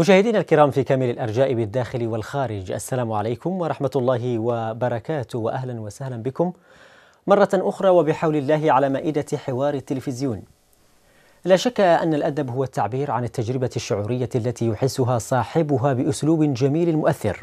مشاهدينا الكرام في كامل الأرجاء بالداخل والخارج السلام عليكم ورحمة الله وبركاته وأهلا وسهلا بكم مرة أخرى وبحول الله على مائدة حوار التلفزيون لا شك أن الأدب هو التعبير عن التجربة الشعورية التي يحسها صاحبها بأسلوب جميل مؤثر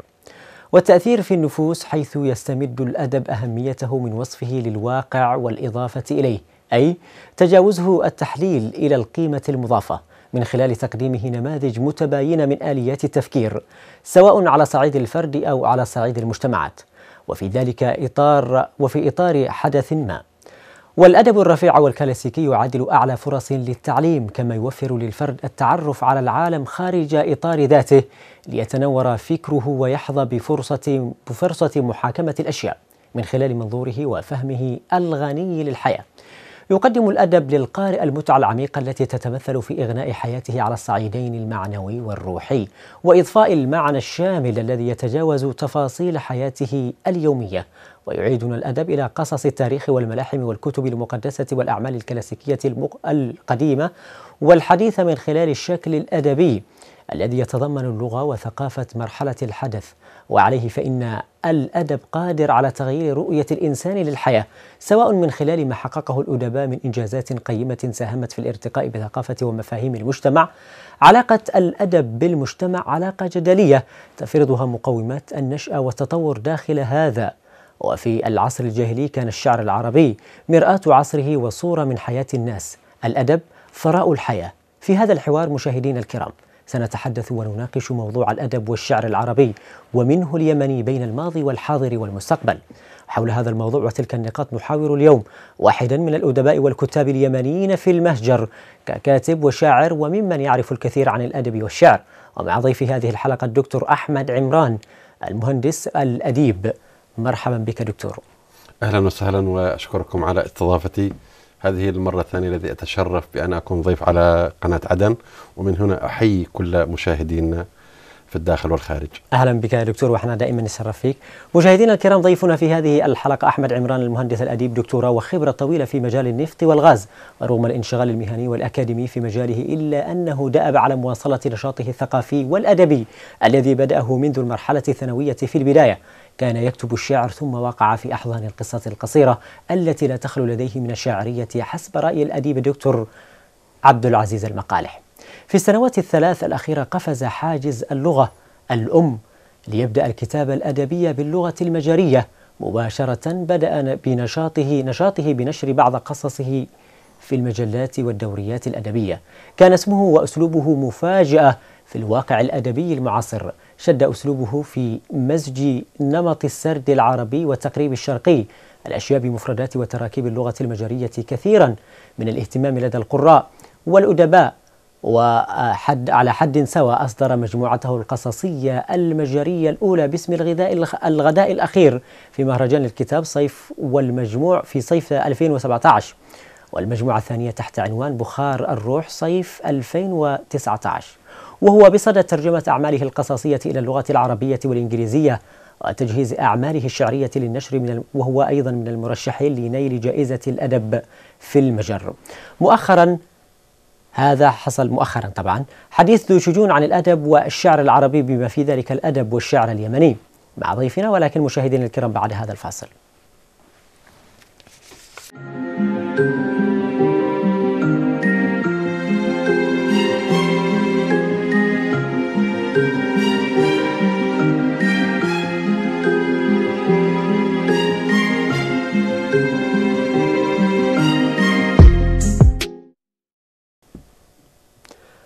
والتأثير في النفوس حيث يستمد الأدب أهميته من وصفه للواقع والإضافة إليه أي تجاوزه التحليل إلى القيمة المضافة من خلال تقديمه نماذج متباينة من آليات التفكير سواء على صعيد الفرد أو على صعيد المجتمعات وفي ذلك إطار وفي إطار حدث ما والأدب الرفيع والكلاسيكي يعادل أعلى فرص للتعليم كما يوفر للفرد التعرف على العالم خارج إطار ذاته ليتنور فكره ويحظى بفرصة, بفرصة محاكمة الأشياء من خلال منظوره وفهمه الغني للحياه يقدم الأدب للقارئ المتعة العميقة التي تتمثل في إغناء حياته على الصعيدين المعنوي والروحي وإضفاء المعنى الشامل الذي يتجاوز تفاصيل حياته اليومية ويعيدنا الأدب إلى قصص التاريخ والملاحم والكتب المقدسة والأعمال الكلاسيكية القديمة والحديثة من خلال الشكل الأدبي الذي يتضمن اللغة وثقافة مرحلة الحدث وعليه فإن الأدب قادر على تغيير رؤية الإنسان للحياة سواء من خلال ما حققه الأدباء من إنجازات قيمة ساهمت في الارتقاء بثقافة ومفاهيم المجتمع علاقة الأدب بالمجتمع علاقة جدلية تفرضها مقومات النشأة والتطور داخل هذا وفي العصر الجاهلي كان الشعر العربي مرآة عصره وصورة من حياة الناس الأدب ثراء الحياة في هذا الحوار مشاهدينا الكرام سنتحدث ونناقش موضوع الأدب والشعر العربي ومنه اليمني بين الماضي والحاضر والمستقبل حول هذا الموضوع وتلك النقاط نحاور اليوم واحدا من الأدباء والكتاب اليمنيين في المهجر ككاتب وشاعر وممن يعرف الكثير عن الأدب والشعر ومع ضيف هذه الحلقة الدكتور أحمد عمران المهندس الأديب مرحبا بك دكتور أهلا وسهلا وأشكركم على استضافتي هذه المرة الثانية الذي أتشرف بأن أكون ضيف على قناة عدن ومن هنا أحيي كل مشاهدينا في الداخل والخارج أهلا بك يا دكتور وإحنا دائما نتشرف فيك مشاهدينا الكرام ضيفنا في هذه الحلقة أحمد عمران المهندس الأديب دكتورة وخبرة طويلة في مجال النفط والغاز رغم الانشغال المهني والأكاديمي في مجاله إلا أنه دأب على مواصلة نشاطه الثقافي والأدبي الذي بدأه منذ المرحلة الثانوية في البداية كان يكتب الشعر ثم وقع في أحضان القصة القصيرة التي لا تخلو لديه من الشعرية حسب رأي الأديب الدكتور عبد العزيز المقالح في السنوات الثلاث الأخيرة قفز حاجز اللغة الأم ليبدأ الكتابة الأدبية باللغة المجرية مباشرة بدأ بنشاطه نشاطه بنشر بعض قصصه في المجلات والدوريات الأدبية كان اسمه وأسلوبه مفاجأة في الواقع الأدبي المعاصر شد أسلوبه في مزج نمط السرد العربي والتقريب الشرقي الأشياء بمفردات وتراكيب اللغة المجرية كثيرا من الاهتمام لدى القراء والأدباء وحد على حد سواء أصدر مجموعته القصصية المجرية الأولى باسم الغذاء الغداء الأخير في مهرجان الكتاب صيف والمجموع في صيف 2017 والمجموعة الثانية تحت عنوان بخار الروح صيف 2019 وهو بصدد ترجمة أعماله القصصية إلى اللغات العربية والإنجليزية وتجهيز أعماله الشعرية للنشر من ال... وهو أيضا من المرشحين لنيل جائزة الأدب في المجر مؤخرا هذا حصل مؤخرا طبعا حديث ذو شجون عن الأدب والشعر العربي بما في ذلك الأدب والشعر اليمني مع ضيفنا ولكن مشاهدينا الكرام بعد هذا الفاصل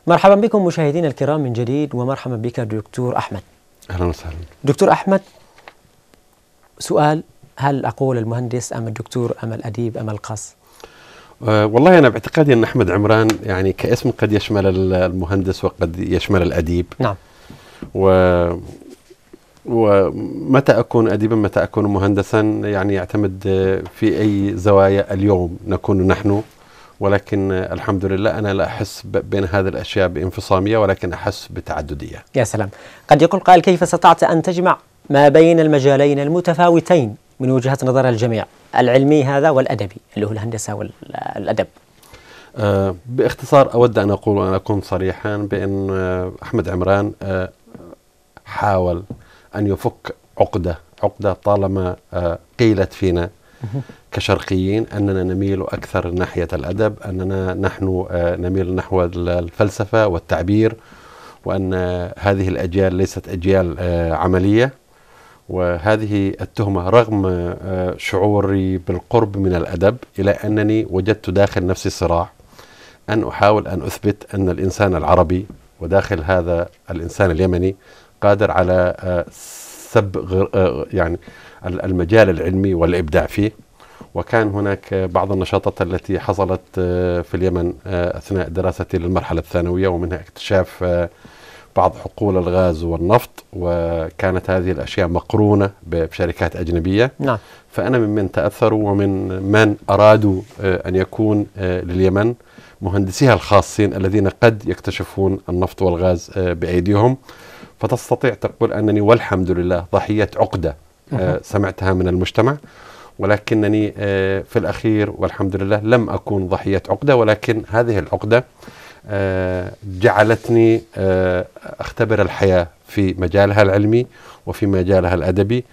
مرحبا بكم مشاهدينا الكرام من جديد ومرحبا بك دكتور احمد. اهلا وسهلا. دكتور احمد سؤال هل اقول المهندس ام الدكتور ام الاديب ام القاص؟ أه، والله انا باعتقادي ان احمد عمران يعني كاسم قد يشمل المهندس وقد يشمل الاديب. نعم. و ومتى اكون اديبا متى اكون مهندسا يعني يعتمد في اي زوايا اليوم نكون نحن ولكن الحمد لله أنا لا أحس بين هذه الأشياء بانفصامية ولكن أحس بتعددية يا سلام قد يقول قائل كيف استطعت أن تجمع ما بين المجالين المتفاوتين من وجهة نظر الجميع العلمي هذا والأدبي اللي هو الهندسة والأدب آه باختصار أود أن أقول وأن أكون صريحا بأن آه أحمد عمران آه حاول أن يفك عقدة عقدة طالما آه، قيلت فينا كشرقيين أننا نميل أكثر ناحية الأدب أننا نحن آه، نميل نحو الفلسفة والتعبير وأن هذه الأجيال ليست أجيال آه، عملية وهذه التهمة رغم آه، شعوري بالقرب من الأدب إلى أنني وجدت داخل نفسي صراع أن أحاول أن أثبت أن الإنسان العربي وداخل هذا الإنسان اليمني قادر على سب يعني المجال العلمي والإبداع فيه وكان هناك بعض النشاطات التي حصلت آه، في اليمن آه، أثناء دراستي للمرحلة الثانوية ومنها اكتشاف آه، بعض حقول الغاز والنفط وكانت هذه الأشياء مقرونة بشركات أجنبية نعم. فأنا ممن تأثروا ومن من أرادوا أن يكون لليمن مهندسيها الخاصين الذين قد يكتشفون النفط والغاز بأيديهم فتستطيع تقول أنني والحمد لله ضحية عقدة آه، سمعتها من المجتمع ولكنني آه، في الأخير والحمد لله لم أكون ضحية عقدة ولكن هذه العقدة آه، جعلتني أختبر الحياة في مجالها العلمي وفي مجالها الأدبي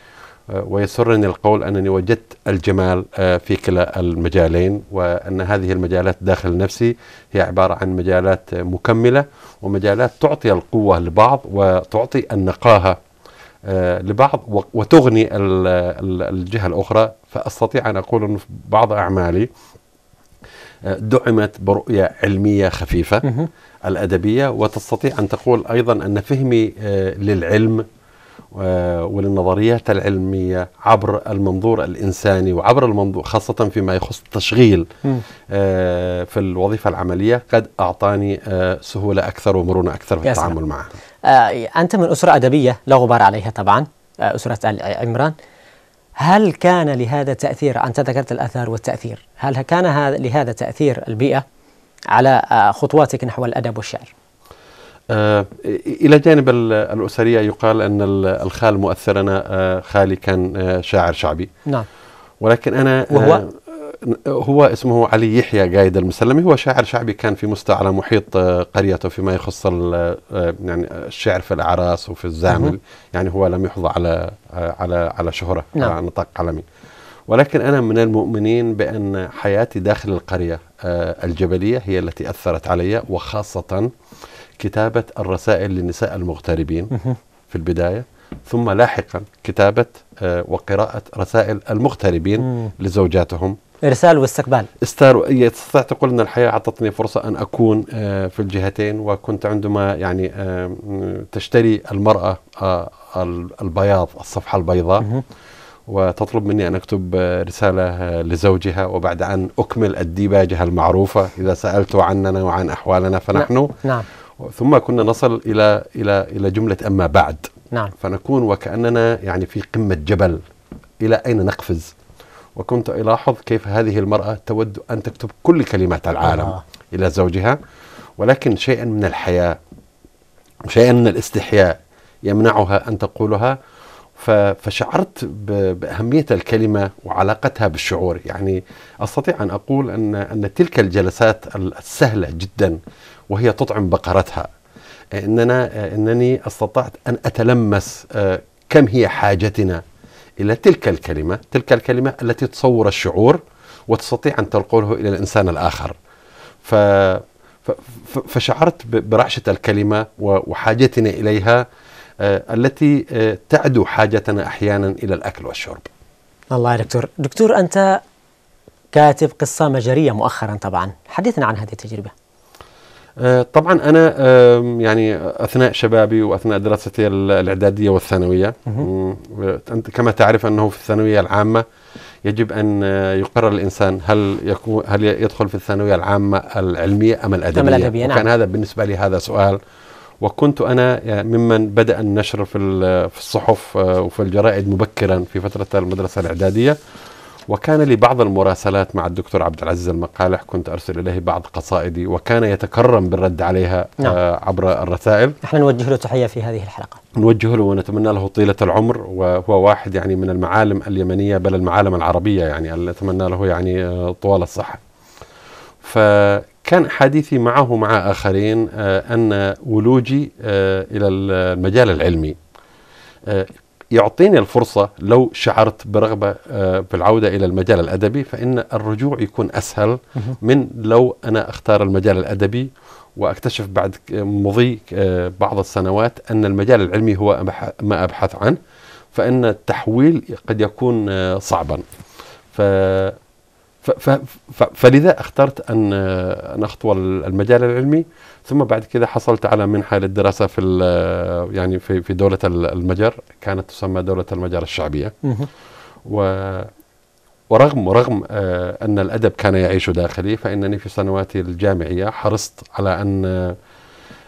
ويسرني القول أنني وجدت الجمال في كلا المجالين وأن هذه المجالات داخل نفسي هي عبارة عن مجالات مكملة ومجالات تعطي القوة لبعض وتعطي النقاهة آه، لبعض وتغني الجهة الأخرى فأستطيع أن أقول أن بعض أعمالي آه، دعمت برؤية علمية خفيفة الأدبية وتستطيع أن تقول أيضا أن فهمي آه، للعلم وللنظريات العلمية عبر المنظور الإنساني وعبر المنظور خاصة فيما يخص التشغيل في الوظيفة العملية قد أعطاني سهولة أكثر ومرونة أكثر في التعامل معها آه، أنت من أسرة أدبية لا غبار عليها طبعا آه، أسرة عمران هل كان لهذا تأثير أنت ذكرت الأثار والتأثير هل كان هذا لهذا تأثير البيئة على آه، خطواتك نحو الأدب والشعر آه إلى جانب الأسرية يقال أن الخال مؤثرنا آه خالي كان آه شاعر شعبي نعم ولكن أنا وهو هو اسمه علي يحيى قايد المسلمي هو شاعر شعبي كان في مستوى على محيط آه، قريته فيما يخص آه، آه، يعني الشعر في الاعراس وفي الزامل يعني هو لم يحظى على على على شهره نعم. على نطاق عالمي ولكن انا من المؤمنين بان حياتي داخل القريه الجبليه هي التي اثرت علي وخاصه كتابه الرسائل للنساء المغتربين في البدايه ثم لاحقا كتابه وقراءه رسائل المغتربين لزوجاتهم إرسال واستقبال استار تستطيع تقول أن الحياة أعطتني فرصة أن أكون آه، في الجهتين وكنت عندما يعني آه، تشتري المرأة آه، البياض الصفحة البيضاء وتطلب مني أن أكتب رسالة لزوجها وبعد أن أكمل الديباجة المعروفة إذا سألت عننا وعن أحوالنا فنحن نعم. نعم. ثم كنا نصل إلى إلى إلى جملة أما بعد نعم. فنكون وكأننا يعني في قمة جبل إلى أين نقفز وكنت ألاحظ كيف هذه المرأة تود أن تكتب كل كلمات العالم آه. إلى زوجها ولكن شيئا من الحياة شيئا من الاستحياء يمنعها أن تقولها فشعرت بأهمية الكلمة وعلاقتها بالشعور يعني أستطيع أن أقول أن, أن تلك الجلسات السهلة جدا وهي تطعم بقرتها إننا إنني استطعت أن أتلمس آه، كم هي حاجتنا إلى تلك الكلمة تلك الكلمة التي تصور الشعور وتستطيع أن تنقله إلى الإنسان الآخر ف فشعرت برعشة الكلمة وحاجتنا إليها آه، التي آه، تعدو حاجتنا أحيانا إلى الأكل والشرب الله يا دكتور دكتور أنت كاتب قصة مجرية مؤخرا طبعا حدثنا عن هذه التجربة آه، طبعا انا يعني اثناء شبابي واثناء دراستي الاعداديه والثانويه انت كما تعرف انه في الثانويه العامه يجب ان آه، يقرر الانسان هل يكون هل يدخل في الثانويه العامه العلميه ام الادبيه؟ أم الادبيه نعم. كان هذا بالنسبه لي هذا سؤال وكنت انا آه، ممن بدا النشر في الصحف وفي الجرائد مبكرا في فتره المدرسه الاعداديه وكان لي بعض المراسلات مع الدكتور عبد العزيز المقالح كنت أرسل إليه بعض قصائدي وكان يتكرم بالرد عليها آه، نعم. عبر الرسائل نحن نوجه له تحية في هذه الحلقة نوجه له ونتمنى له طيلة العمر وهو واحد يعني من المعالم اليمنية بل المعالم العربية يعني نتمنى له يعني آه، طوال الصحة فكان حديثي معه مع آخرين آه، أن ولوجي إلى المجال العلمي يعطيني الفرصة لو شعرت برغبة آه، بالعودة إلى المجال الأدبي فإن الرجوع يكون أسهل من لو أنا أختار المجال الأدبي وأكتشف بعد مضي آه، بعض السنوات أن المجال العلمي هو ما أبحث عنه فإن التحويل قد يكون آه، صعبا ف فلذا اخترت ان ان اخطو المجال العلمي ثم بعد كذا حصلت على منحه للدراسه في يعني في في دوله المجر كانت تسمى دوله المجر الشعبيه و ورغم رغم آه، ان الادب كان يعيش داخلي فانني في سنواتي الجامعيه حرصت على ان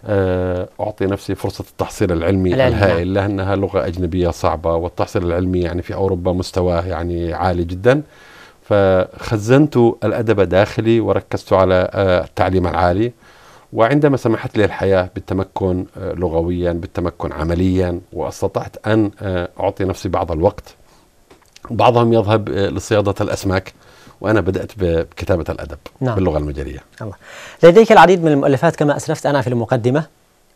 آه، اعطي نفسي فرصه التحصيل العلمي نعم. الهائل لانها لغه اجنبيه صعبه والتحصيل العلمي يعني في اوروبا مستواه يعني عالي جدا فخزنت الأدب داخلي وركزت على آه، التعليم العالي وعندما سمحت لي الحياة بالتمكن آه، لغويا بالتمكن عمليا واستطعت أن آه، أعطي نفسي بعض الوقت بعضهم يذهب لصيادة الأسماك وأنا بدأت بكتابة الأدب نعم. باللغة المجرية الله. لديك العديد من المؤلفات كما أسلفت أنا في المقدمة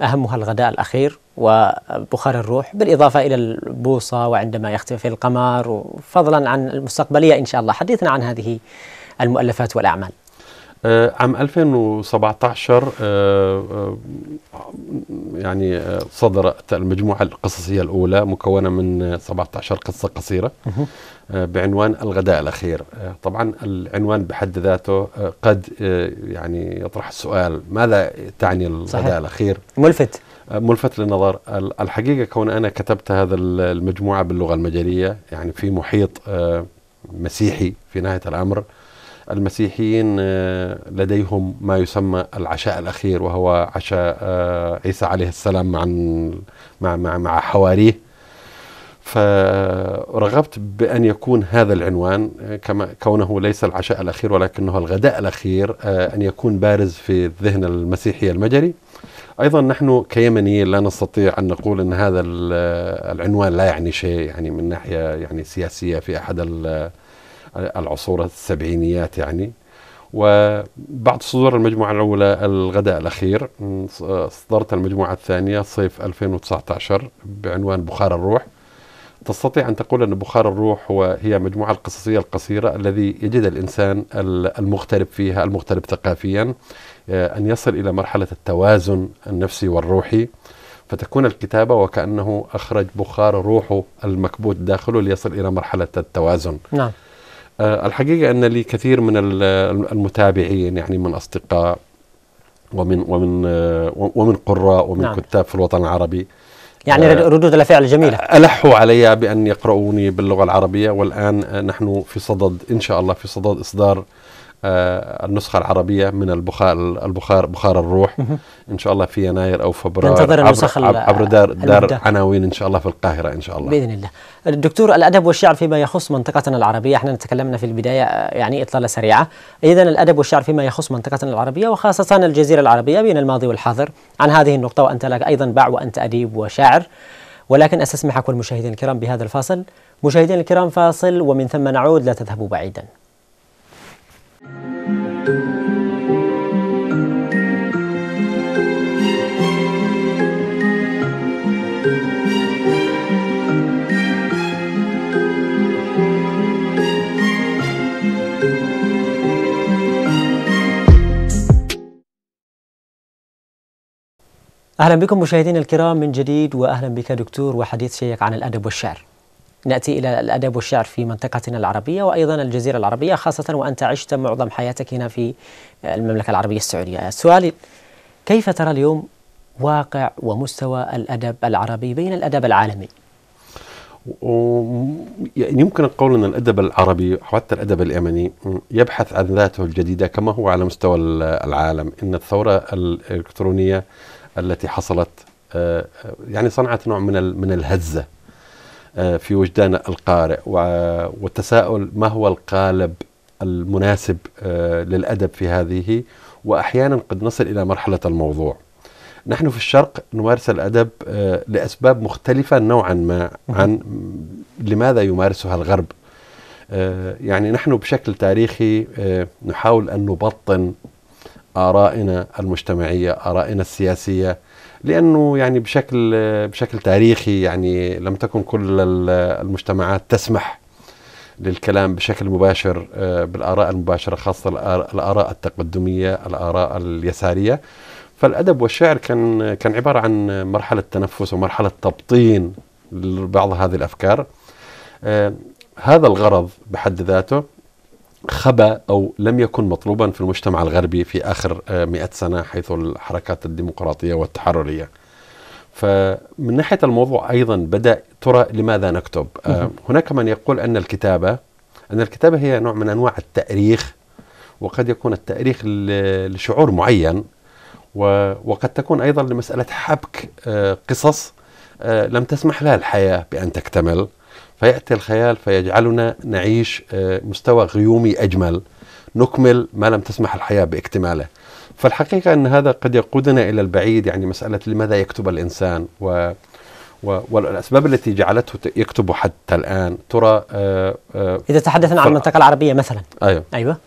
أهمها الغداء الأخير وبخار الروح بالإضافة إلى البوصة وعندما يختفي القمر فضلا عن المستقبلية إن شاء الله حديثنا عن هذه المؤلفات والأعمال آه، عام 2017 آه، آه، يعني صدرت المجموعة القصصية الأولى مكونة من 17 قصة قصيرة بعنوان الغداء الأخير طبعا العنوان بحد ذاته قد يعني يطرح السؤال ماذا تعني الغداء صحيح. الأخير ملفت ملفت للنظر الحقيقة كون أنا كتبت هذا المجموعة باللغة المجرية يعني في محيط مسيحي في نهاية الأمر المسيحيين آه، لديهم ما يسمى العشاء الاخير وهو عشاء آه، عيسى عليه السلام مع مع مع حواريه فرغبت بأن يكون هذا العنوان آه، كما كونه ليس العشاء الأخير ولكنه الغداء الأخير أن يكون بارز في الذهن المسيحي المجري أيضا نحن كيمنيين لا نستطيع أن نقول أن هذا العنوان لا يعني شيء يعني من ناحية يعني سياسية في أحد العصور السبعينيات يعني وبعد صدور المجموعة الأولى الغداء الأخير صدرت المجموعة الثانية صيف 2019 بعنوان بخار الروح تستطيع أن تقول أن بخار الروح هو هي مجموعة القصصية القصيرة الذي يجد الإنسان المغترب فيها المغترب ثقافيا آه، أن يصل إلى مرحلة التوازن النفسي والروحي فتكون الكتابة وكأنه أخرج بخار روحه المكبوت داخله ليصل إلى مرحلة التوازن نعم. آه، الحقيقة أن لي كثير من المتابعين يعني من أصدقاء ومن ومن آه، ومن قراء ومن نعم. كتاب في الوطن العربي يعني آه، ردود الافعال جميلة ألحوا علي بأن يقرؤوني باللغة العربية والآن نحن في صدد إن شاء الله في صدد إصدار آه، النسخه العربيه من البخار البخار بخار الروح ان شاء الله في يناير او فبراير ننتظر النسخ عبر, عبر دار دار عناوين ان شاء الله في القاهره ان شاء الله باذن الله الدكتور الادب والشعر فيما يخص منطقتنا العربيه احنا تكلمنا في البدايه آه، يعني اطلاله سريعه اذا الادب والشعر فيما يخص منطقتنا العربيه وخاصه الجزيره العربيه بين الماضي والحاضر عن هذه النقطه وانت لك ايضا باع وانت اديب وشاعر ولكن استسمحك والمشاهدين الكرام بهذا الفاصل مشاهدين الكرام فاصل ومن ثم نعود لا تذهبوا بعيدا أهلا بكم مشاهدينا الكرام من جديد وأهلا بك دكتور وحديث شيق عن الأدب والشعر نأتي إلى الأدب والشعر في منطقتنا العربية وأيضا الجزيرة العربية خاصة وأنت عشت معظم حياتك هنا في المملكة العربية السعودية سؤالي كيف ترى اليوم واقع ومستوى الأدب العربي بين الأدب العالمي؟ يعني يمكن القول ان الادب العربي وحتى الادب اليمني يبحث عن ذاته الجديده كما هو على مستوى العالم ان الثوره الالكترونيه التي حصلت آه، آه، يعني صنعت نوع من من الهزه آه، في وجدان القارئ والتساؤل ما هو القالب المناسب للادب في هذه واحيانا قد نصل الى مرحله الموضوع. نحن في الشرق نمارس الادب لاسباب مختلفه نوعا ما عن لماذا يمارسها الغرب. يعني نحن بشكل تاريخي نحاول ان نبطن ارائنا المجتمعيه ارائنا السياسيه لانه يعني بشكل بشكل تاريخي يعني لم تكن كل المجتمعات تسمح للكلام بشكل مباشر آه، بالاراء المباشره خاصه الاراء التقدميه الاراء اليساريه فالادب والشعر كان كان عباره عن مرحله تنفس ومرحله تبطين لبعض هذه الافكار آه، هذا الغرض بحد ذاته خبا أو لم يكن مطلوبا في المجتمع الغربي في آخر آه، مئة سنة حيث الحركات الديمقراطية والتحررية فمن ناحية الموضوع أيضا بدأ ترى لماذا نكتب آه، هناك من يقول أن الكتابة أن الكتابة هي نوع من أنواع التأريخ وقد يكون التأريخ لشعور معين وقد تكون أيضا لمسألة حبك آه، قصص لم تسمح لها الحياة بأن تكتمل فيأتي الخيال فيجعلنا نعيش آه، مستوى غيومي أجمل نكمل ما لم تسمح الحياة باكتماله فالحقيقة أن هذا قد يقودنا إلى البعيد يعني مسألة لماذا يكتب الإنسان و والاسباب التي جعلته يكتب حتى الان ترى آآ آه، آآ آه، اذا تحدثنا عن المنطقه العربيه مثلا ايوه ايوه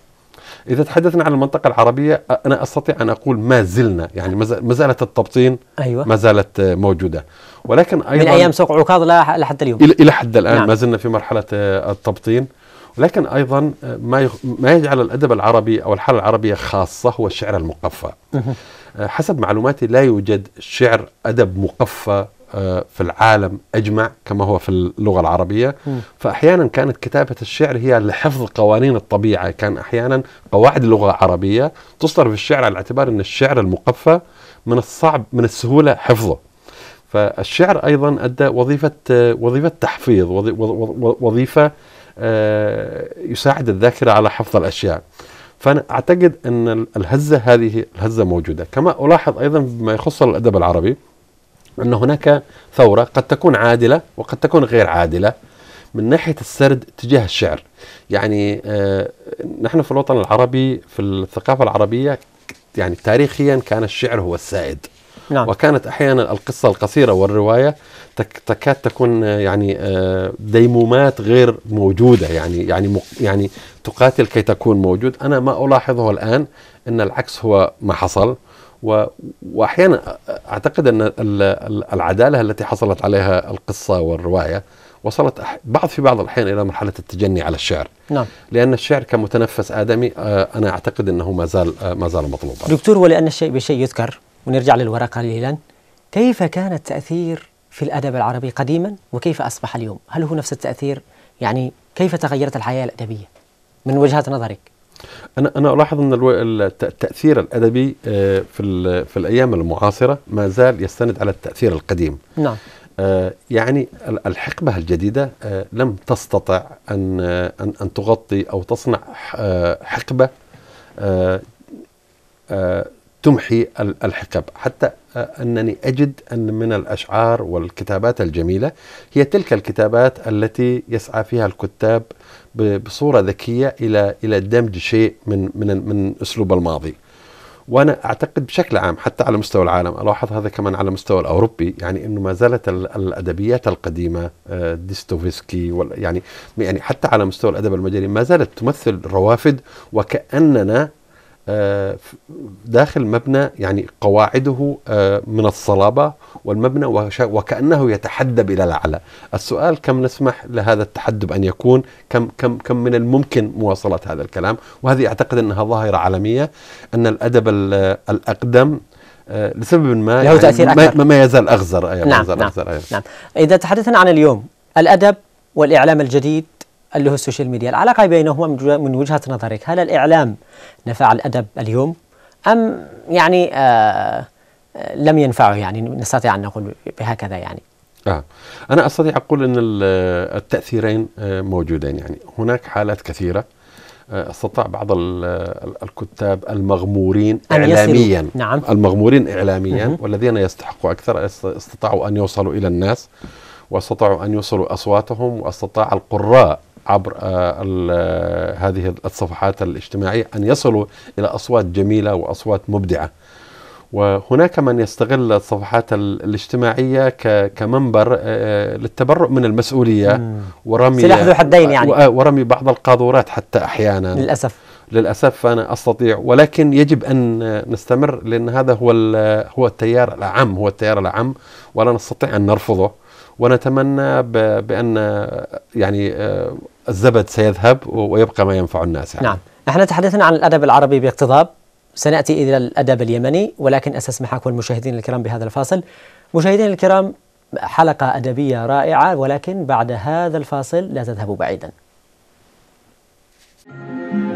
اذا تحدثنا عن المنطقه العربيه انا استطيع ان اقول ما زلنا يعني ما زالت التبطين أيوة. ما زالت موجوده ولكن ايضا من ايام سوق عكاظ لا حد اليوم الى حد الان نعم. ما زلنا في مرحله آه، التبطين ولكن ايضا آه، ما ما يجعل الادب العربي او الحاله العربيه خاصه هو الشعر المقفى آه، حسب معلوماتي لا يوجد شعر ادب مقفى آه، في العالم أجمع كما هو في اللغة العربية فأحيانا كانت كتابة الشعر هي لحفظ قوانين الطبيعة كان أحيانا قواعد اللغة العربية تصدر في الشعر على اعتبار أن الشعر المقفى من الصعب من السهولة حفظه فالشعر أيضا أدى وظيفة آه، وظيفة تحفيظ وظيفة آه، يساعد الذاكرة على حفظ الأشياء فأنا أعتقد أن الهزة هذه الهزة موجودة كما ألاحظ أيضا بما يخص الأدب العربي أن هناك ثورة قد تكون عادلة وقد تكون غير عادلة من ناحية السرد تجاه الشعر يعني آه، نحن في الوطن العربي في الثقافة العربية يعني تاريخيا كان الشعر هو السائد نعم. وكانت احيانا القصه القصيره والروايه تكاد تكون آه، يعني آه، ديمومات غير موجوده يعني يعني يعني تقاتل كي تكون موجود انا ما الاحظه الان ان العكس هو ما حصل واحيانا اعتقد ان العداله التي حصلت عليها القصه والروايه وصلت بعض في بعض الاحيان الى مرحله التجني على الشعر نعم لان الشعر كمتنفس ادمي آه، انا اعتقد انه ما زال آه، ما زال مطلوبا دكتور ولان الشيء بشيء يذكر ونرجع للوراء قليلا كيف كان التاثير في الادب العربي قديما وكيف اصبح اليوم هل هو نفس التاثير يعني كيف تغيرت الحياه الادبيه من وجهه نظرك انا انا الاحظ ان التاثير الادبي آه، في في الايام المعاصره ما زال يستند على التاثير القديم نعم آه، يعني الحقبه الجديده آه، لم تستطع ان ان ان تغطي او تصنع حقبه تمحي الحقب حتى أنني أجد أن من الأشعار والكتابات الجميلة هي تلك الكتابات التي يسعى فيها الكتاب بصوره ذكيه الى الى دمج شيء من من من اسلوب الماضي. وانا اعتقد بشكل عام حتى على مستوى العالم الاحظ هذا كمان على مستوى الاوروبي يعني انه ما زالت الادبيات القديمه آه، ديستوفيسكي يعني يعني حتى على مستوى الادب المجري ما زالت تمثل روافد وكاننا آه، داخل مبنى يعني قواعده آه، من الصلابة والمبنى وكأنه يتحدب إلى الأعلى السؤال كم نسمح لهذا التحدب أن يكون كم, كم, كم من الممكن مواصلة هذا الكلام وهذه أعتقد أنها ظاهرة عالمية أن الأدب الأقدم آه، لسبب ما له يعني تأثير أكثر. ما يزال أغزر أيوة نعم, أغزر نعم, أغزر أيوة. نعم إذا تحدثنا عن اليوم الأدب والإعلام الجديد اللي هو السوشيال ميديا العلاقة بينهما من وجهة نظرك هل الإعلام نفع الأدب اليوم أم يعني آه،, آه لم ينفعه يعني نستطيع أن نقول بهكذا يعني آه. أنا أستطيع أقول أن آه، التأثيرين آه، موجودين يعني هناك حالات كثيرة استطاع بعض الكتاب المغمورين أن إعلاميا نعم. المغمورين إعلاميا والذين يستحقوا أكثر استطاعوا أن يوصلوا إلى الناس واستطاعوا أن يوصلوا أصواتهم واستطاع القراء عبر آه، آه، هذه الصفحات الاجتماعية أن يصلوا إلى أصوات جميلة وأصوات مبدعة وهناك من يستغل الصفحات الاجتماعية كمنبر آه، للتبرؤ من المسؤولية ورمي سلاح ذو حدين يعني ورمي بعض القاذورات حتى أحيانا للأسف للأسف أنا أستطيع ولكن يجب أن نستمر لأن هذا هو هو التيار العام هو التيار العام ولا نستطيع أن نرفضه ونتمنى بأن يعني آه، الزبد سيذهب ويبقى ما ينفع الناس يعني. نعم نحن تحدثنا عن الأدب العربي باقتضاب سنأتي إلى الأدب اليمني ولكن أستسمح والمشاهدين الكرام بهذا الفاصل مشاهدينا الكرام حلقة أدبية رائعة ولكن بعد هذا الفاصل لا تذهبوا بعيدا Thank you.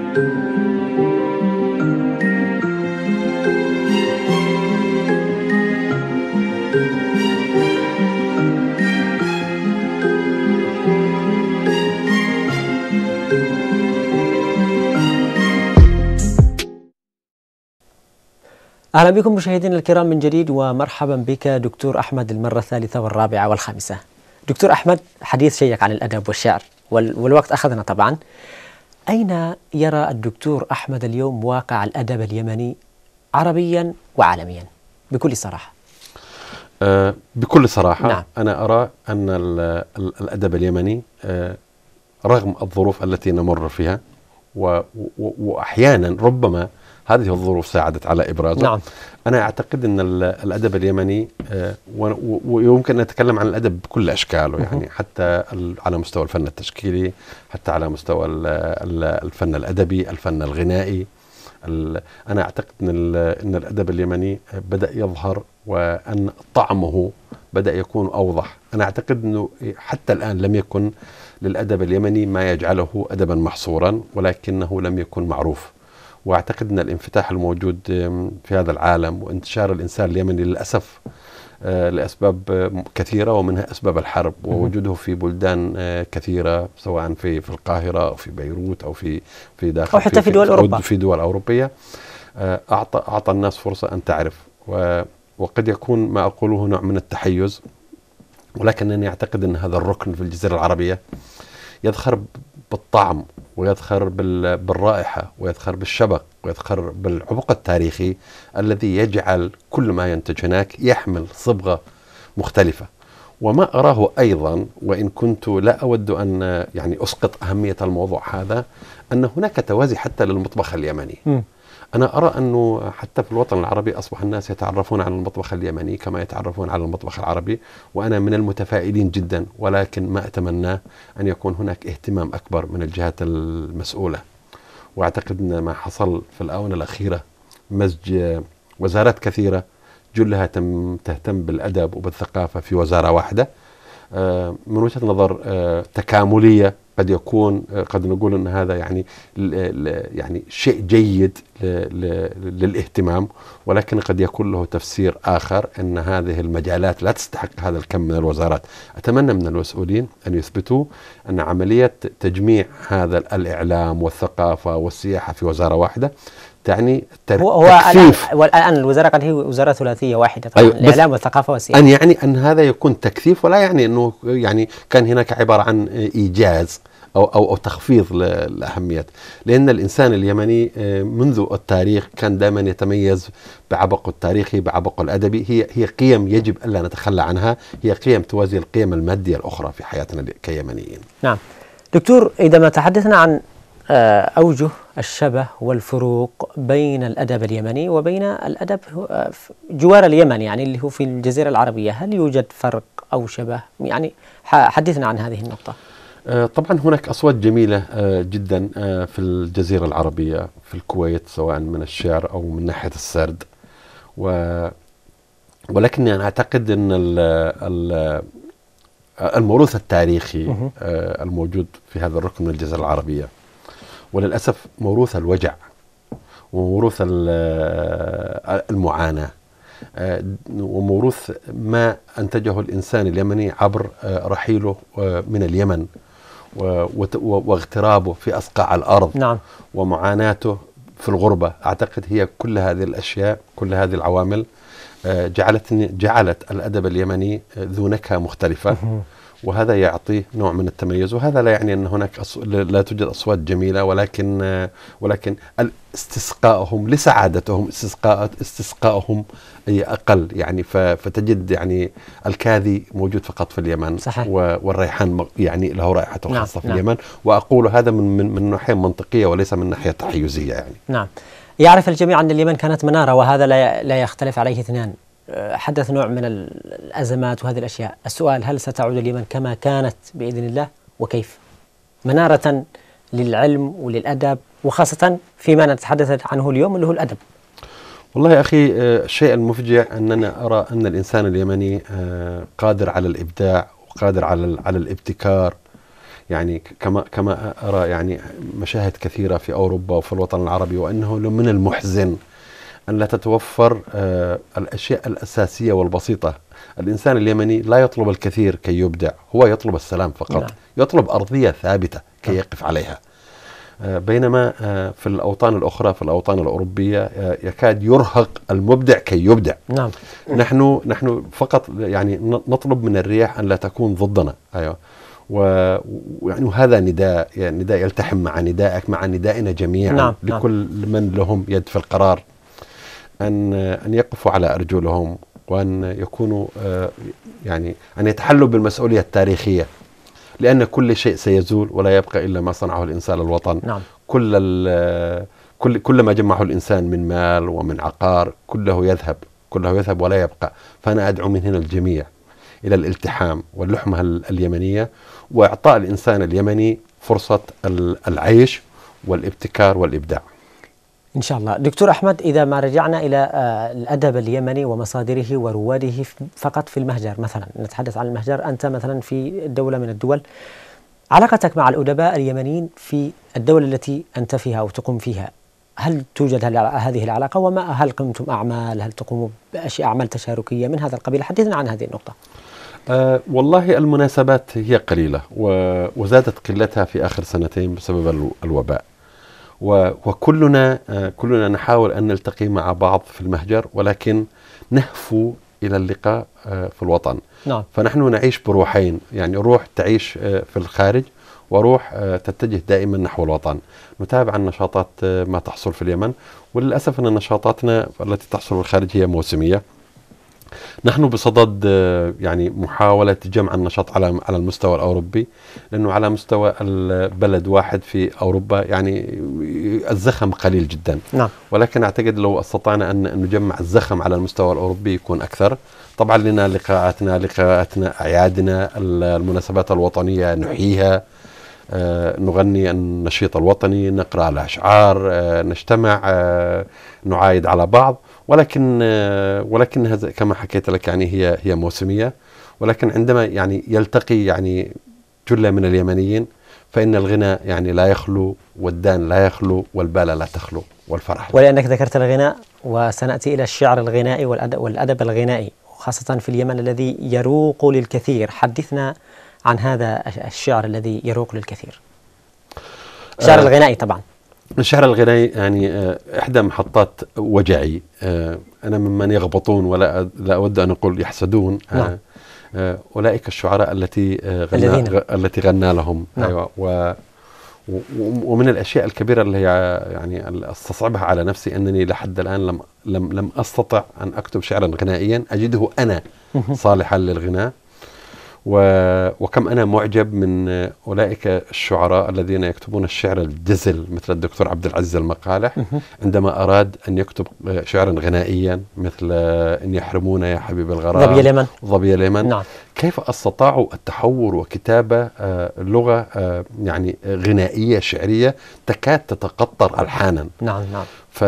أهلا بكم مشاهدينا الكرام من جديد ومرحبا بك دكتور أحمد المرة الثالثة والرابعة والخامسة دكتور أحمد حديث شيق عن الأدب والشعر والوقت أخذنا طبعا أين يرى الدكتور أحمد اليوم واقع الأدب اليمني عربيا وعالميا بكل صراحة أه بكل صراحة نعم. أنا أرى أن الأدب اليمني أه رغم الظروف التي نمر فيها وأحيانا ربما هذه الظروف ساعدت على إبرازه نعم. أنا أعتقد أن الأدب اليمني آه، ويمكن أن نتكلم عن الأدب بكل أشكاله يعني حتى على مستوى الفن التشكيلي حتى على مستوى الفن الأدبي الفن الغنائي أنا أعتقد أن, أن الأدب اليمني آه، بدأ يظهر وأن طعمه بدأ يكون أوضح أنا أعتقد أنه حتى الآن لم يكن للأدب اليمني ما يجعله أدبا محصورا ولكنه لم يكن معروف واعتقد ان الانفتاح الموجود في هذا العالم وانتشار الانسان اليمني للاسف آه، لاسباب كثيره ومنها اسباب الحرب ووجوده في بلدان آه، كثيره سواء في في القاهره او في بيروت او في في داخل او حتى في, في دول اوروبا في دول اوروبيه آه، اعطى اعطى الناس فرصه ان تعرف وقد يكون ما اقوله نوع من التحيز ولكنني اعتقد ان هذا الركن في الجزيره العربيه يذخر بالطعم ويذخر بالرائحة ويذخر بالشبق ويذخر بالعمق التاريخي الذي يجعل كل ما ينتج هناك يحمل صبغة مختلفة وما أراه أيضا وإن كنت لا أود أن يعني أسقط أهمية الموضوع هذا أن هناك توازي حتى للمطبخ اليمني م. أنا أرى أنه حتى في الوطن العربي أصبح الناس يتعرفون على المطبخ اليمني كما يتعرفون على المطبخ العربي وأنا من المتفائلين جدا ولكن ما أتمناه أن يكون هناك اهتمام أكبر من الجهات المسؤولة وأعتقد أن ما حصل في الآونة الأخيرة مزج وزارات كثيرة جلها تم تهتم بالأدب وبالثقافة في وزارة واحدة آه، من وجهة نظر آه، تكاملية قد يكون قد نقول ان هذا يعني يعني شيء جيد للاهتمام ولكن قد يكون له تفسير اخر ان هذه المجالات لا تستحق هذا الكم من الوزارات، اتمنى من المسؤولين ان يثبتوا ان عمليه تجميع هذا الاعلام والثقافه والسياحه في وزاره واحده تعني هو تكثيف هو الان الوزاره قد هي وزاره ثلاثيه واحده طبعا أيوة الاعلام والثقافه والسياسه ان يعني ان هذا يكون تكثيف ولا يعني انه يعني كان هناك عباره عن ايجاز او او, أو تخفيض لاهميه لان الانسان اليمني آه، منذ التاريخ كان دائما يتميز بعبقه التاريخي بعبقه الادبي هي هي قيم يجب الا نتخلى عنها هي قيم توازي القيم الماديه الاخرى في حياتنا كيمنيين نعم دكتور اذا ما تحدثنا عن آه، أوجه الشبه والفروق بين الأدب اليمني وبين الأدب آه، جوار اليمن يعني اللي هو في الجزيرة العربية هل يوجد فرق أو شبه يعني حدثنا عن هذه النقطة آه، طبعا هناك أصوات جميلة جدا في الجزيرة العربية في الكويت سواء من الشعر أو من ناحية السرد و ولكن أنا أعتقد أن الموروث التاريخي الموجود في هذا الركن من الجزيرة العربية وللأسف موروث الوجع وموروث المعاناة آه، وموروث ما أنتجه الإنسان اليمني عبر آه، رحيله آه، من اليمن واغترابه في أصقاع الأرض نعم. ومعاناته في الغربة أعتقد هي كل هذه الأشياء كل هذه العوامل جعلت جعلت الأدب اليمني ذو نكهة مختلفة وهذا يعطي نوع من التميز وهذا لا يعني ان هناك أصو... لا توجد اصوات جميله ولكن ولكن استسقائهم لسعادتهم استسقاء استسقائهم اقل يعني ف... فتجد يعني الكاذي موجود فقط في اليمن صحيح. و... والريحان يعني له رائحته نعم. خاصه في نعم. اليمن واقول هذا من من من ناحيه منطقيه وليس من ناحيه تحيزيه يعني نعم يعرف الجميع ان اليمن كانت مناره وهذا لا لا يختلف عليه اثنان حدث نوع من الأزمات وهذه الأشياء السؤال هل ستعود اليمن كما كانت بإذن الله وكيف منارة للعلم وللأدب وخاصة فيما نتحدث عنه اليوم اللي هو الأدب والله يا أخي الشيء آه، المفجع أننا أرى أن الإنسان اليمني آه، قادر على الإبداع وقادر على على الابتكار يعني كما كما أرى يعني مشاهد كثيرة في أوروبا وفي الوطن العربي وأنه من المحزن أن لا تتوفر آه، الأشياء الأساسية والبسيطة الإنسان اليمني لا يطلب الكثير كي يبدع هو يطلب السلام فقط نعم. يطلب أرضية ثابتة كي نعم. يقف عليها آه، بينما آه، في الأوطان الأخرى في الأوطان الأوروبية يكاد يرهق المبدع كي يبدع نعم. نحن نحن فقط يعني نطلب من الرياح أن لا تكون ضدنا أيوة. ويعني وهذا نداء يعني نداء يلتحم مع ندائك مع ندائنا جميعا نعم. نعم. لكل نعم. من لهم يد في القرار ان ان يقفوا على ارجلهم وان يكونوا آه، يعني ان يتحلوا بالمسؤوليه التاريخيه لان كل شيء سيزول ولا يبقى الا ما صنعه الانسان للوطن نعم. كل كل كل ما جمعه الانسان من مال ومن عقار كله يذهب كله يذهب ولا يبقى فانا ادعو من هنا الجميع الى الالتحام واللحمه اليمنيه واعطاء الانسان اليمني فرصه العيش والابتكار والابداع إن شاء الله دكتور أحمد إذا ما رجعنا إلى آه، الأدب اليمني ومصادره ورواده فقط في المهجر مثلا نتحدث عن المهجر أنت مثلا في دولة من الدول علاقتك مع الأدباء اليمنيين في الدولة التي أنت فيها أو تقوم فيها هل توجد هذه العلاقة وما هل قمتم أعمال هل تقوموا بأشياء أعمال تشاركية من هذا القبيل حدثنا عن هذه النقطة أه والله المناسبات هي قليلة وزادت قلتها في آخر سنتين بسبب الوباء وكلنا آه، كلنا نحاول ان نلتقي مع بعض في المهجر ولكن نهفو الى اللقاء آه، في الوطن نعم. فنحن نعيش بروحين يعني روح تعيش آه، في الخارج وروح تتجه دائما نحو الوطن نتابع النشاطات ما تحصل في اليمن وللاسف ان نشاطاتنا التي تحصل في الخارج هي موسميه نحن بصدد آه، يعني محاولة جمع النشاط على على المستوى الأوروبي لأنه على مستوى البلد واحد في أوروبا يعني الزخم قليل جدا نعم. ولكن أعتقد لو استطعنا أن نجمع الزخم على المستوى الأوروبي يكون أكثر طبعا لنا لقاءاتنا لقاءاتنا أعيادنا المناسبات الوطنية نحييها آه، نغني النشيط الوطني نقرأ الأشعار آه، نجتمع نعايد على بعض ولكن ولكن هذا كما حكيت لك يعني هي هي موسميه ولكن عندما يعني يلتقي يعني جله من اليمنيين فإن الغنى يعني لا يخلو والدان لا يخلو والبال لا تخلو والفرح ولأنك ذكرت الغناء وسنأتي إلى الشعر الغنائي والأدب الغنائي خاصة في اليمن الذي يروق للكثير حدثنا عن هذا الشعر الذي يروق للكثير الشعر آه الغنائي طبعا الشعر الغنائي يعني آه، إحدى محطات وجعي آه، أنا ممن يغبطون ولا لا أود أن أقول يحسدون آه، نعم. أولئك الشعراء التي غنى التي غنى لهم نعم. أيوة و ومن الاشياء الكبيره اللي هي يعني استصعبها على نفسي انني لحد الان لم لم لم استطع ان اكتب شعرا غنائيا اجده انا صالحا للغناء وكم أنا معجب من أولئك الشعراء الذين يكتبون الشعر الجزل مثل الدكتور عبد العزيز المقالح عندما أراد أن يكتب شعرا غنائيا مثل إن يحرمون يا حبيب الغرام ظبي اليمن ظبي اليمن نعم. كيف استطاعوا التحور وكتابة آه، لغة آه، يعني غنائية شعرية تكاد تتقطر ألحانا نعم نعم ف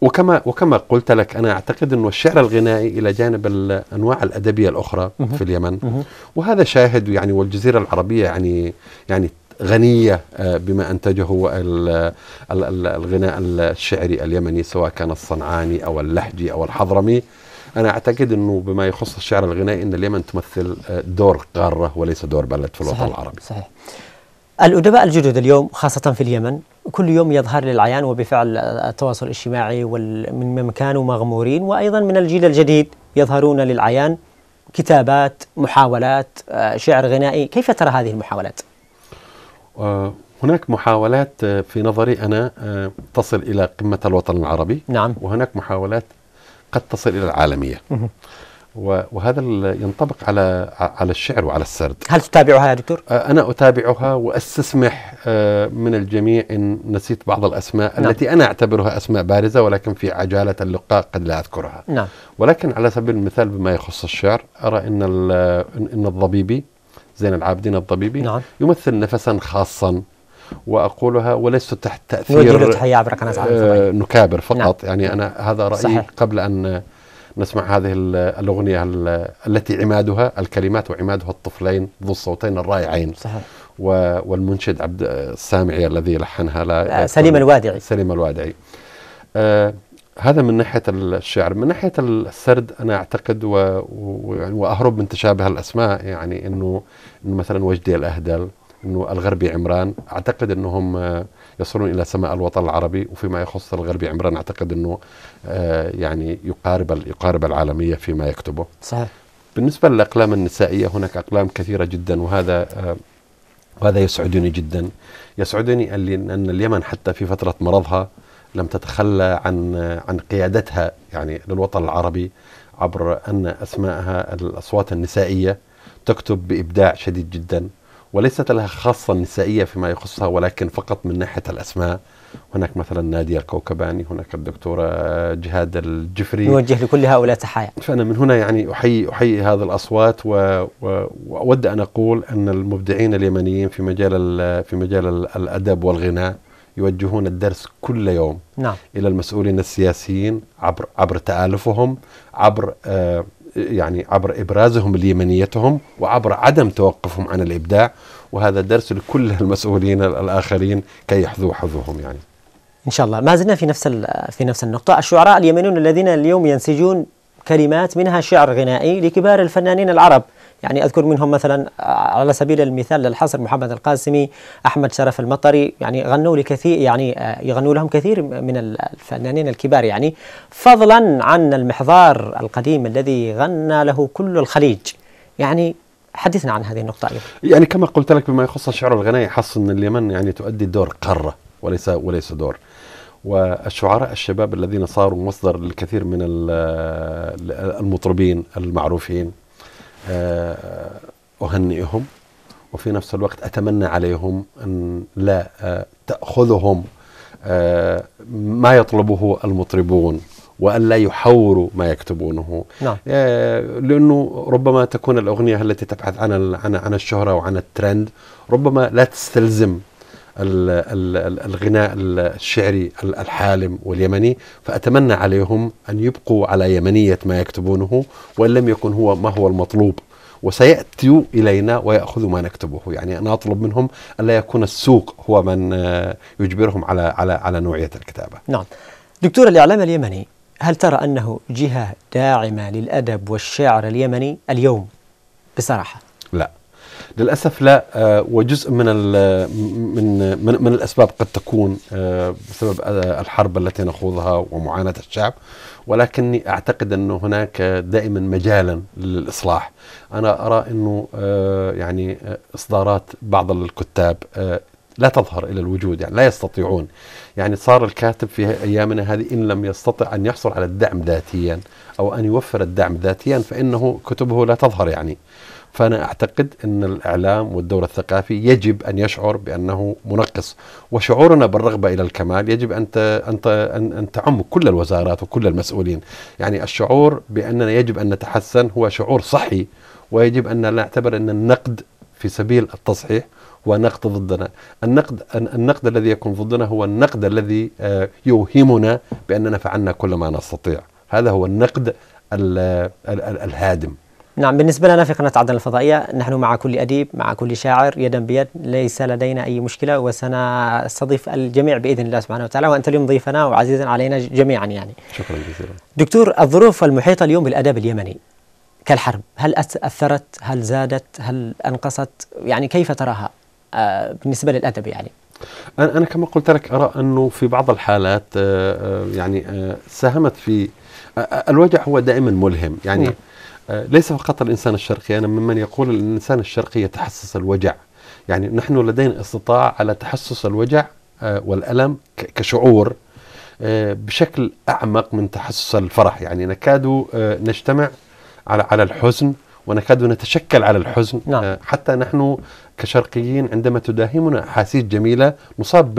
وكما وكما قلت لك انا اعتقد انه الشعر الغنائي الى جانب الانواع الادبيه الاخرى مه. في اليمن مه. وهذا شاهد يعني والجزيره العربيه يعني يعني غنية آه، بما أنتجه الغناء الشعري اليمني سواء كان الصنعاني أو اللهجي أو الحضرمي أنا أعتقد أنه بما يخص الشعر الغنائي أن اليمن تمثل آه، دور قارة وليس دور بلد في الوطن صحيح العربي صحيح الأدباء الجدد اليوم خاصة في اليمن كل يوم يظهر للعيان وبفعل التواصل الاجتماعي من كانوا مغمورين وأيضا من الجيل الجديد يظهرون للعيان كتابات محاولات آه، شعر غنائي كيف ترى هذه المحاولات؟ آه، هناك محاولات آه، في نظري أنا تصل إلى قمة الوطن العربي نعم وهناك محاولات قد تصل إلى العالمية وهذا ينطبق على على الشعر وعلى السرد هل تتابعها يا دكتور؟ أنا أتابعها وأستسمح من الجميع إن نسيت بعض الأسماء نعم. التي أنا أعتبرها أسماء بارزة ولكن في عجالة اللقاء قد لا أذكرها نعم. ولكن على سبيل المثال بما يخص الشعر أرى إن إن الضبيبي زين العابدين الضبيبي نعم. يمثل نفسا خاصا واقولها ولست تحت تاثير نكابر فقط نعم. يعني انا هذا رايي صحيح. قبل ان نسمع هذه الأغنية التي عمادها الكلمات وعمادها الطفلين ذو الصوتين الرائعين صحيح والمنشد عبد السامعي الذي لحنها لا آه، سليم الوادعي سليم الوادعي آه هذا من ناحية الشعر من ناحية السرد أنا أعتقد و... و... يعني وأهرب من تشابه الأسماء يعني أنه, إنه مثلا وجدي الأهدل أنه الغربي عمران أعتقد أنهم آه يصلون الى سماء الوطن العربي وفيما يخص الغربي عمران اعتقد انه آه، يعني يقارب يقارب العالميه فيما يكتبه. صحيح. بالنسبه للاقلام النسائيه هناك اقلام كثيره جدا وهذا آه، وهذا يسعدني جدا يسعدني ان اليمن حتى في فتره مرضها لم تتخلى عن آه، عن قيادتها يعني للوطن العربي عبر ان اسمائها الاصوات النسائيه تكتب بابداع شديد جدا وليست لها خاصة نسائية فيما يخصها ولكن فقط من ناحية الأسماء هناك مثلا نادية الكوكباني هناك الدكتورة جهاد الجفري نوجه لكل هؤلاء تحايا فأنا من هنا يعني أحيي أحيي هذه الأصوات و و وأود أن أقول أن المبدعين اليمنيين في مجال ال... في مجال الأدب والغناء يوجهون الدرس كل يوم نعم. إلى المسؤولين السياسيين عبر عبر تآلفهم عبر آه يعني عبر ابرازهم ليمنيتهم وعبر عدم توقفهم عن الابداع وهذا درس لكل المسؤولين الاخرين كي يحذوا حظهم يعني. ان شاء الله ما زلنا في نفس في نفس النقطه الشعراء اليمنيون الذين اليوم ينسجون كلمات منها شعر غنائي لكبار الفنانين العرب يعني اذكر منهم مثلا على سبيل المثال للحصر محمد القاسمي احمد شرف المطري يعني غنوا لكثير يعني آه، يغنوا لهم كثير من الفنانين الكبار يعني فضلا عن المحضار القديم الذي غنى له كل الخليج يعني حدثنا عن هذه النقطة أيضا يعني كما قلت لك بما يخص الشعر الغنائي حص أن اليمن يعني تؤدي دور قارة وليس وليس دور والشعراء الشباب الذين صاروا مصدر للكثير من آه، المطربين المعروفين آه، أهنئهم وفي نفس الوقت أتمنى عليهم أن لا آه، تأخذهم آه، ما يطلبه المطربون وأن لا يحوروا ما يكتبونه نعم. آه، لأنه ربما تكون الأغنية التي تبحث عن عن الشهرة وعن الترند ربما لا تستلزم الغناء الشعري الحالم واليمني فأتمنى عليهم أن يبقوا على يمنية ما يكتبونه وإن لم يكن هو ما هو المطلوب وسيأتوا إلينا ويأخذوا ما نكتبه يعني أنا أطلب منهم ألا يكون السوق هو من آه، يجبرهم على على على نوعية الكتابة نعم دكتور الإعلام اليمني هل ترى أنه جهة داعمة للأدب والشعر اليمني اليوم بصراحة لا للاسف لا آه، وجزء من من من, من الاسباب قد تكون آه، بسبب آه، الحرب التي نخوضها ومعاناه الشعب ولكني اعتقد انه هناك دائما مجالا للاصلاح انا ارى انه يعني اصدارات بعض الكتاب لا تظهر الى الوجود يعني لا يستطيعون يعني صار الكاتب في ايامنا هذه ان لم يستطع ان يحصل على الدعم ذاتيا او ان يوفر الدعم ذاتيا فانه كتبه لا تظهر يعني فأنا أعتقد أن الإعلام والدور الثقافي يجب أن يشعر بأنه منقص وشعورنا بالرغبة إلى الكمال يجب أن أن أن تعم كل الوزارات وكل المسؤولين يعني الشعور بأننا يجب أن نتحسن هو شعور صحي ويجب أن نعتبر أن النقد في سبيل التصحيح هو نقد ضدنا النقد النقد الذي يكون ضدنا هو النقد الذي آه، يوهمنا بأننا فعلنا كل ما نستطيع هذا هو النقد الهادم نعم بالنسبة لنا في قناة عدن الفضائية نحن مع كل أديب مع كل شاعر يدا بيد ليس لدينا أي مشكلة وسنستضيف الجميع بإذن الله سبحانه وتعالى وأنت اليوم ضيفنا وعزيزا علينا جميعا يعني شكرا جزيلا دكتور الظروف المحيطة اليوم بالأدب اليمني كالحرب هل أثرت هل زادت هل أنقصت يعني كيف تراها آه، بالنسبة للأدب يعني أنا كما قلت لك أرى أنه في بعض الحالات آه، آه، يعني ساهمت في الوجع هو دائما ملهم يعني نعم. ليس فقط الانسان الشرقي انا يعني ممن يقول الانسان الشرقي يتحسس الوجع يعني نحن لدينا استطاع على تحسس الوجع آه، والالم كشعور آه، بشكل اعمق من تحسس الفرح يعني نكاد آه، نجتمع على على الحزن ونكاد نتشكل على الحزن نعم. حتى نحن كشرقيين عندما تداهمنا احاسيس جميله نصاب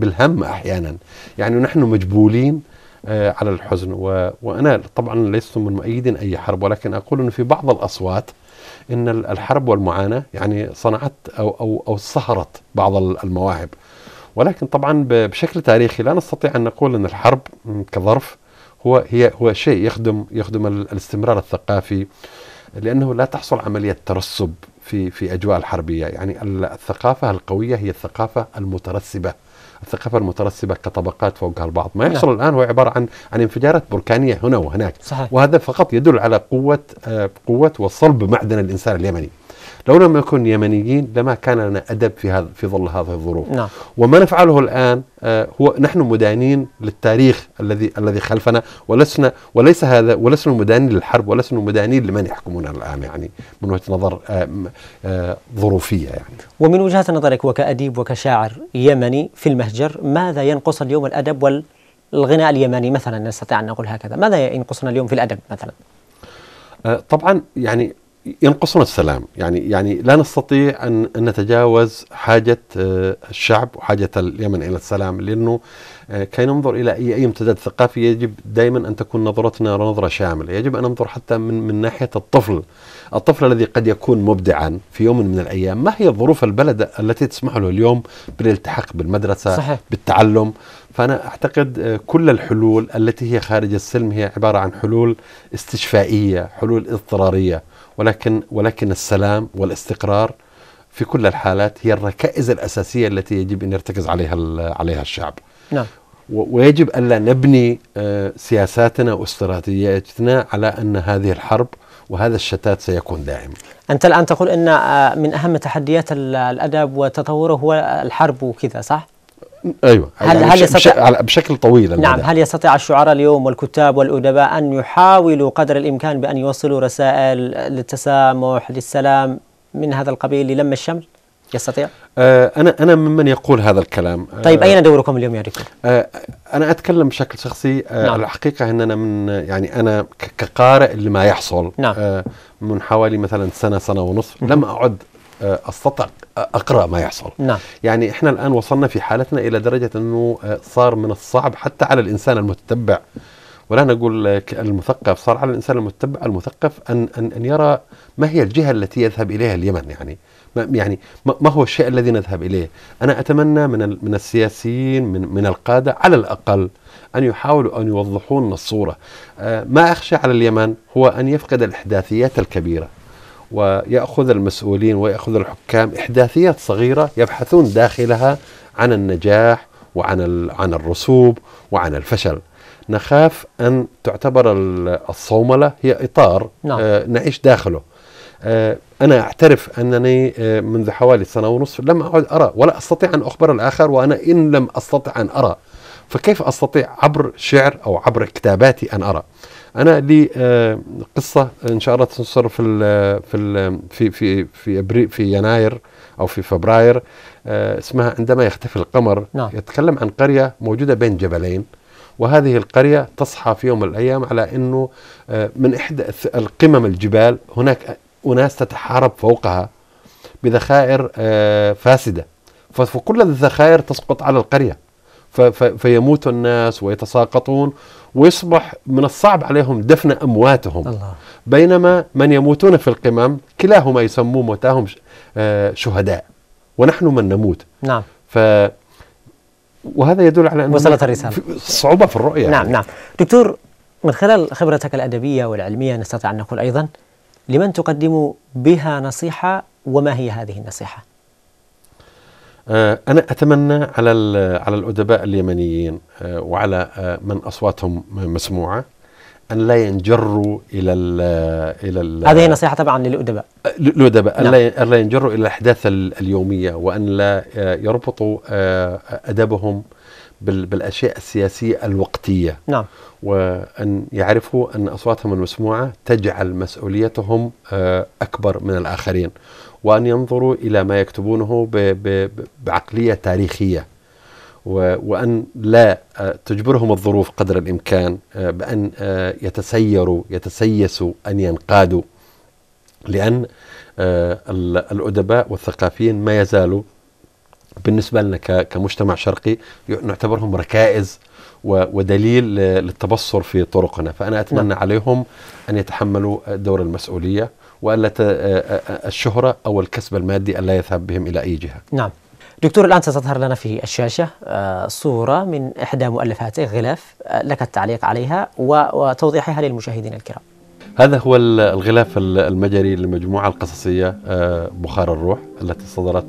بالهم احيانا يعني نحن مجبولين آه، على الحزن و... وأنا طبعا لست من مؤيدين أي حرب ولكن أقول أن في بعض الأصوات أن الحرب والمعاناة يعني صنعت أو, أو, أو صهرت بعض المواهب ولكن طبعا بشكل تاريخي لا نستطيع أن نقول أن الحرب كظرف هو هي هو شيء يخدم يخدم الاستمرار الثقافي لانه لا تحصل عمليه ترسب في في اجواء الحربيه يعني الثقافه القويه هي الثقافه المترسبه الثقافه المترسبه كطبقات فوقها البعض، ما نعم. يحصل لا. الان هو عباره عن عن انفجارات بركانيه هنا وهناك صحيح. وهذا فقط يدل على قوه آه، قوه وصلب معدن الانسان اليمني لو لم نكن يمنيين لما كان لنا أدب في هذا في ظل هذه الظروف نعم. وما نفعله الآن آه، هو نحن مدانين للتاريخ الذي الذي خلفنا ولسنا وليس هذا ولسنا مدانين للحرب ولسنا مدانين لمن يحكمون الآن يعني من وجهة نظر آه، آه، ظروفية يعني ومن وجهة نظرك وكأديب وكشاعر يمني في المهجر ماذا ينقص اليوم الأدب وال الغناء اليمني مثلا نستطيع ان نقول هكذا، ماذا ينقصنا اليوم في الادب مثلا؟ طبعا يعني ينقصنا السلام يعني يعني لا نستطيع ان نتجاوز حاجه آه، الشعب وحاجه اليمن الى السلام لانه آه، كي ننظر الى اي اي امتداد ثقافي يجب دائما ان تكون نظرتنا نظره شامله، يجب ان ننظر حتى من من ناحيه الطفل، الطفل الذي قد يكون مبدعا في يوم من الايام، ما هي ظروف البلد التي تسمح له اليوم بالالتحاق بالمدرسه صحيح. بالتعلم، فانا اعتقد آه، كل الحلول التي هي خارج السلم هي عباره عن حلول استشفائيه، حلول اضطراريه. ولكن ولكن السلام والاستقرار في كل الحالات هي الركائز الأساسية التي يجب أن يرتكز عليها عليها الشعب نعم ويجب ألا نبني آه، سياساتنا واستراتيجياتنا على أن هذه الحرب وهذا الشتات سيكون دائم أنت الآن تقول أن آه، من أهم تحديات الأدب وتطوره هو الحرب وكذا صح؟ ايوه هل هل يعني يستطيع بشكل طويل المدى. نعم هل يستطيع الشعراء اليوم والكتاب والادباء ان يحاولوا قدر الامكان بان يوصلوا رسائل للتسامح للسلام من هذا القبيل للم الشمل؟ يستطيع؟ آه انا انا ممن يقول هذا الكلام آه، طيب آه اين دوركم اليوم يا دكتور؟ آه انا اتكلم بشكل شخصي آه نعم. الحقيقه ان انا من يعني انا كقارئ لما يحصل نعم. آه من حوالي مثلا سنه سنه ونصف لم اعد آه، استطع اقرا ما يحصل نعم. يعني احنا الان وصلنا في حالتنا الى درجه انه آه، صار من الصعب حتى على الانسان المتتبع ولا نقول آه، المثقف صار على الانسان المتبع المثقف ان ان ان يرى ما هي الجهه التي يذهب اليها اليمن يعني ما يعني ما هو الشيء الذي نذهب اليه؟ انا اتمنى من من السياسيين من من القاده على الاقل ان يحاولوا ان يوضحوا لنا الصوره. ما اخشى على اليمن هو ان يفقد الاحداثيات الكبيره. ويأخذ المسؤولين ويأخذ الحكام إحداثيات صغيرة يبحثون داخلها عن النجاح وعن عن الرسوب وعن الفشل نخاف أن تعتبر الصوملة هي إطار نعم. آه، نعيش داخله آه، أنا أعترف أنني آه، منذ حوالي سنة ونصف لم أعد أرى ولا أستطيع أن أخبر الآخر وأنا إن لم أستطع أن أرى فكيف أستطيع عبر شعر أو عبر كتاباتي أن أرى انا لي آه، قصه ان شاء الله تنصر في في في في في أبري في يناير او في فبراير آه، اسمها عندما يختفي القمر نعم. يتكلم عن قريه موجوده بين جبلين وهذه القرية تصحى في يوم من الأيام على أنه آه، من إحدى القمم الجبال هناك أناس تتحارب فوقها بذخائر فاسدة فكل الذخائر تسقط على القرية فيموت الناس ويتساقطون ويصبح من الصعب عليهم دفن امواتهم الله. بينما من يموتون في القمم كلاهما يسمون موتاهم آه، شهداء ونحن من نموت نعم ف وهذا يدل على أن وصلت الرسالة صعوبة في الرؤية نعم يعني. نعم دكتور من خلال خبرتك الأدبية والعلمية نستطيع أن نقول أيضا لمن تقدم بها نصيحة وما هي هذه النصيحة آه، أنا أتمنى على على الأدباء اليمنيين آه، وعلى آه، من أصواتهم مسموعة أن لا ينجروا إلى ال إلى ال هذه نصيحة طبعا للأدباء للأدباء نعم. أن لا ينجروا إلى الأحداث اليومية وأن لا يربطوا أدبهم بالأشياء السياسية الوقتية نعم وأن يعرفوا أن أصواتهم المسموعة تجعل مسؤوليتهم أكبر من الآخرين وأن ينظروا إلى ما يكتبونه بعقلية تاريخية وأن لا آه، تجبرهم الظروف قدر الإمكان آه، بأن آه، يتسيروا يتسيسوا أن ينقادوا لأن الأدباء والثقافيين ما يزالوا بالنسبة لنا كمجتمع شرقي نعتبرهم ركائز ودليل للتبصر في طرقنا فأنا أتمنى نعم. عليهم أن يتحملوا دور المسؤولية والا الشهره او الكسب المادي الا يذهب بهم الى اي جهه. نعم. دكتور الان ستظهر لنا في الشاشه آه، صوره من احدى مؤلفاتك غلاف آه، لك التعليق عليها وتوضيحها للمشاهدين الكرام. هذا هو الغلاف المجري للمجموعه القصصيه آه، بخار الروح التي صدرت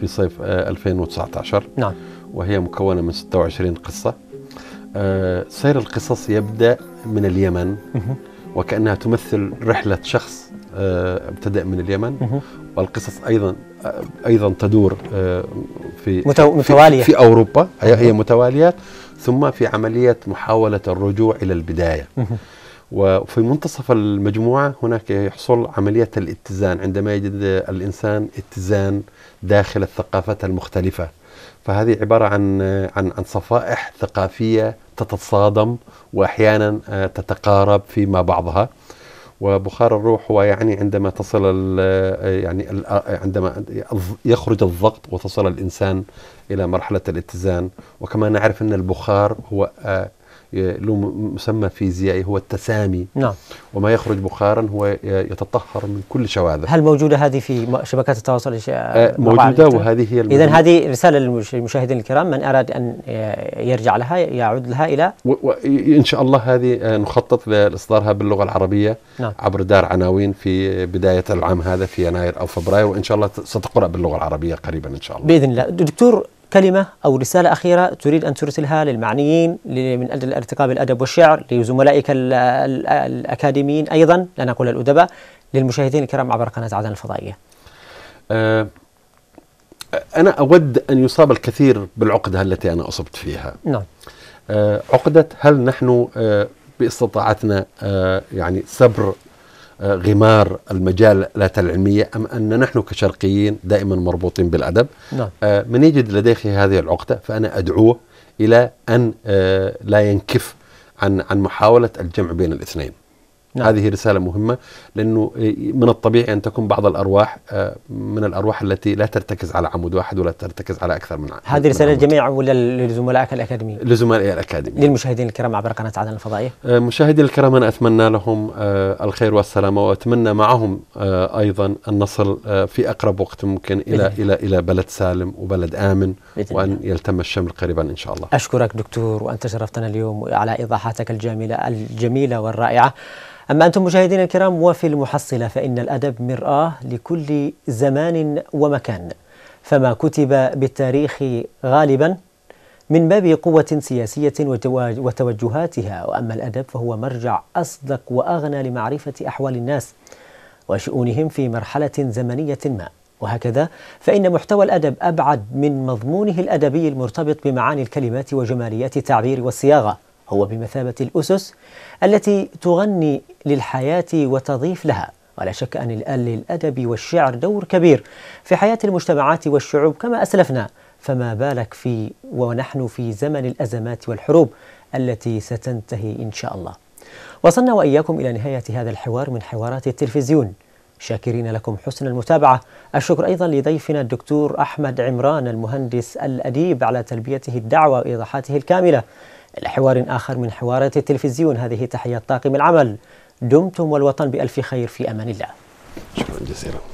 في صيف 2019. نعم. وهي مكونه من 26 قصه. سير القصص يبدا من اليمن وكانها تمثل رحله شخص آه، ابتداء من اليمن والقصص ايضا آه، ايضا تدور آه، في متواليه في, اوروبا هي متواليات ثم في عمليه محاوله الرجوع الى البدايه وفي منتصف المجموعه هناك يحصل عمليه الاتزان عندما يجد الانسان اتزان داخل الثقافات المختلفه فهذه عباره عن عن عن صفائح ثقافيه تتصادم واحيانا تتقارب فيما بعضها وبخار الروح هو يعني عندما تصل يعني عندما يخرج الضغط وتصل الانسان الى مرحله الاتزان وكما نعرف ان البخار هو له مسمى فيزيائي هو التسامي نعم وما يخرج بخارا هو يتطهر من كل شواذ هل موجودة هذه في شبكات التواصل آه، موجودة وهذه هي إذا هذه رسالة للمشاهدين الكرام من أراد أن يرجع لها يعود لها إلى إن شاء الله هذه آه، نخطط لإصدارها باللغة العربية نعم. عبر دار عناوين في بداية العام هذا في يناير أو فبراير وإن شاء الله ستقرأ باللغة العربية قريبا إن شاء الله بإذن الله دكتور كلمة أو رسالة أخيرة تريد أن ترسلها للمعنيين من أجل الارتقاء بالأدب والشعر لزملائك الأكاديميين أيضا لا نقول الأدباء للمشاهدين الكرام عبر قناة عدن الفضائية أه أنا أود أن يصاب الكثير بالعقدة التي أنا أصبت فيها نعم أه عقدة هل نحن أه باستطاعتنا آه، يعني سبر غمار المجالات العلمية أم أن نحن كشرقيين دائما مربوطين بالأدب نعم. آه، من يجد لديه هذه العقدة فأنا أدعوه إلى أن آه، لا ينكف عن عن محاولة الجمع بين الاثنين نعم. هذه رسالة مهمة لأنه إيه، من الطبيعي أن تكون بعض الأرواح آه، من الأرواح التي لا ترتكز على عمود واحد ولا ترتكز على أكثر من عمود هذه رسالة للجميع ولا لزملائك الأكاديميين؟ لزملائي الأكاديميين للمشاهدين الكرام عبر قناة عدن الفضائية آه، مشاهدين الكرام أنا أتمنى لهم آه، الخير والسلامة وأتمنى معهم أيضا أن نصل في أقرب وقت ممكن إلى إلى إلى بلد سالم وبلد آمن وأن يلتم الشمل قريبا إن شاء الله أشكرك دكتور وأنت شرفتنا اليوم على إيضاحاتك الجميلة الجميلة والرائعة أما أنتم مشاهدينا الكرام وفي المحصلة فإن الأدب مرآة لكل زمان ومكان فما كتب بالتاريخ غالبا من باب قوة سياسية وتوجهاتها وأما الأدب فهو مرجع أصدق وأغنى لمعرفة أحوال الناس وشؤونهم في مرحلة زمنية ما وهكذا فإن محتوى الأدب أبعد من مضمونه الأدبي المرتبط بمعاني الكلمات وجماليات التعبير والصياغة هو بمثابة الأسس التي تغني للحياة وتضيف لها ولا شك أن للأدب والشعر دور كبير في حياة المجتمعات والشعوب كما أسلفنا فما بالك في ونحن في زمن الأزمات والحروب التي ستنتهي إن شاء الله وصلنا وإياكم إلى نهاية هذا الحوار من حوارات التلفزيون شاكرين لكم حسن المتابعة الشكر أيضا لضيفنا الدكتور أحمد عمران المهندس الأديب على تلبيته الدعوة وإيضاحاته الكاملة حوار آخر من حوارات التلفزيون هذه تحية طاقم العمل دمتم والوطن بألف خير في أمان الله شكرا جزيلا